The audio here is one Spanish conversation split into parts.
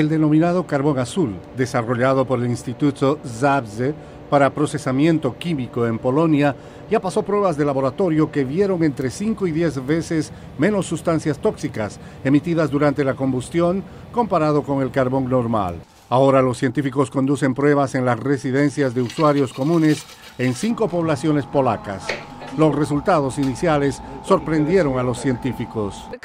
el denominado carbón azul, desarrollado por el Instituto Zabze para procesamiento químico en Polonia, ya pasó pruebas de laboratorio que vieron entre 5 y 10 veces menos sustancias tóxicas emitidas durante la combustión comparado con el carbón normal. Ahora los científicos conducen pruebas en las residencias de usuarios comunes en cinco poblaciones polacas. Los resultados iniciales sorprendieron a los científicos. E,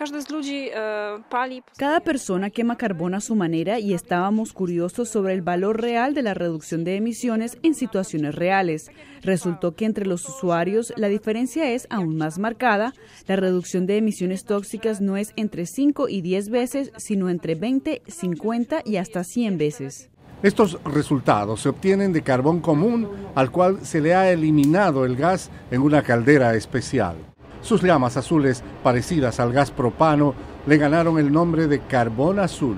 Cada persona quema carbón a su manera y estábamos curiosos sobre el valor real de la reducción de emisiones en situaciones reales. Resultó que entre los usuarios la diferencia es aún más marcada. La reducción de emisiones tóxicas no es entre 5 y 10 veces, sino entre 20, 50 y hasta 100 veces. Estos resultados se obtienen de carbón común al cual se le ha eliminado el gas en una caldera especial. Sus llamas azules, parecidas al gas propano, le ganaron el nombre de carbón azul.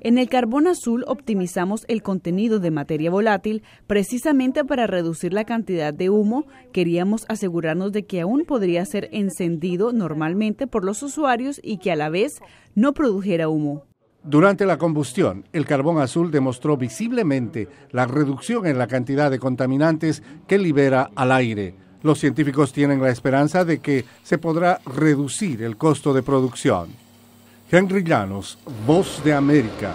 En el carbón azul optimizamos el contenido de materia volátil precisamente para reducir la cantidad de humo. Queríamos asegurarnos de que aún podría ser encendido normalmente por los usuarios y que a la vez no produjera humo. Durante la combustión, el carbón azul demostró visiblemente la reducción en la cantidad de contaminantes que libera al aire. Los científicos tienen la esperanza de que se podrá reducir el costo de producción. Henry Llanos, Voz de América.